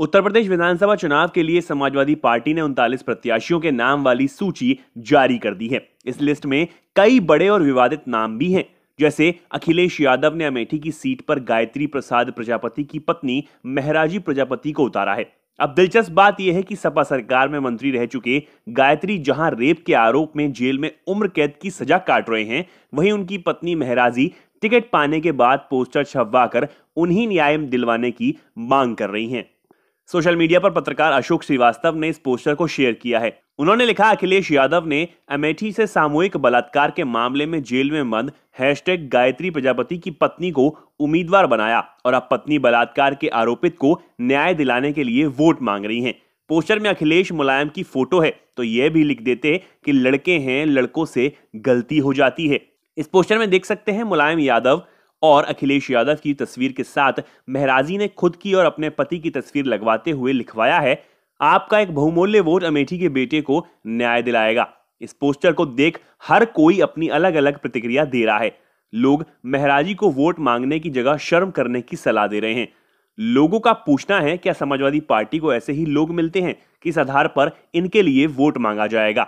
उत्तर प्रदेश विधानसभा चुनाव के लिए समाजवादी पार्टी ने उनतालीस प्रत्याशियों के नाम वाली सूची जारी कर दी है इस लिस्ट में कई बड़े और विवादित नाम भी हैं जैसे अखिलेश यादव ने अमेठी की सीट पर गायत्री प्रसाद प्रजापति की पत्नी मेहराजी प्रजापति को उतारा है अब दिलचस्प बात यह है कि सपा सरकार में मंत्री रह चुके गायत्री जहां रेप के आरोप में जेल में उम्र कैद की सजा काट रहे हैं वहीं उनकी पत्नी मेहराजी टिकट पाने के बाद पोस्टर कर उन्हीं न्याय दिलवाने की मांग कर रही हैं सोशल मीडिया पर पत्रकार अशोक श्रीवास्तव ने इस पोस्टर को शेयर किया है उन्होंने लिखा अखिलेश यादव ने अमेठी से सामूहिक बलात्कार के मामले में जेल में बंद हैशटैग गायत्री प्रजापति की पत्नी को उम्मीदवार बनाया और अब पत्नी बलात्कार के आरोपित को न्याय दिलाने के लिए वोट मांग रही हैं पोस्टर में अखिलेश मुलायम की फोटो है तो यह भी लिख देते कि लड़के हैं लड़कों से गलती हो जाती है इस पोस्टर में देख सकते हैं मुलायम यादव और अखिलेश यादव की तस्वीर के साथ मेहराजी ने खुद की और अपने पति की तस्वीर लगवाते हुए लिखवाया है आपका एक बहुमूल्य वोट अमेठी के बेटे को न्याय दिलाएगा इस पोस्टर को देख हर कोई अपनी अलग अलग प्रतिक्रिया दे रहा है लोग मेहराजी को वोट मांगने की जगह शर्म करने की सलाह दे रहे हैं लोगों का पूछना है क्या समाजवादी पार्टी को ऐसे ही लोग मिलते हैं किस आधार पर इनके लिए वोट मांगा जाएगा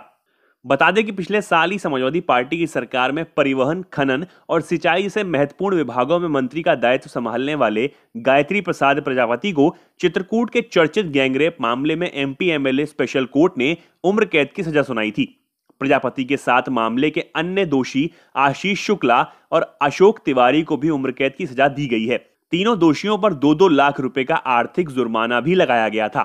बता दें कि पिछले साल ही समाजवादी पार्टी की सरकार में परिवहन खनन और सिंचाई जैसे महत्वपूर्ण विभागों में मंत्री का दायित्व संभालने वाले गायत्री प्रसाद प्रजापति को चित्रकूट के चर्चित गैंगरेप मामले में एम पी स्पेशल कोर्ट ने उम्र कैद की सजा सुनाई थी प्रजापति के साथ मामले के अन्य दोषी आशीष शुक्ला और अशोक तिवारी को भी उम्र कैद की सजा दी गई है तीनों दोषियों पर दो दो लाख रुपए का आर्थिक जुर्माना भी लगाया गया था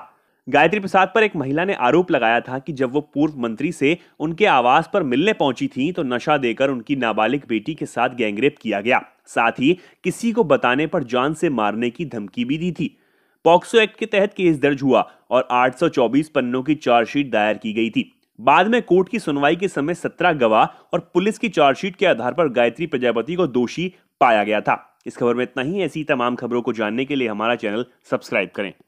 गायत्री प्रसाद पर एक महिला ने आरोप लगाया था कि जब वो पूर्व मंत्री से उनके आवास पर मिलने पहुंची थी तो नशा देकर उनकी नाबालिग बेटी के साथ गैंगरेप किया गया साथ ही किसी को बताने पर जान से मारने की धमकी भी दी थी पॉक्सो एक्ट के तहत केस दर्ज हुआ और 824 पन्नों की चार्जशीट दायर की गई थी बाद में कोर्ट की सुनवाई के समय सत्रह गवाह और पुलिस की चार्जशीट के आधार पर गायत्री प्रजापति को दोषी पाया गया था इस खबर में इतना ही ऐसी तमाम खबरों को जानने के लिए हमारा चैनल सब्सक्राइब करें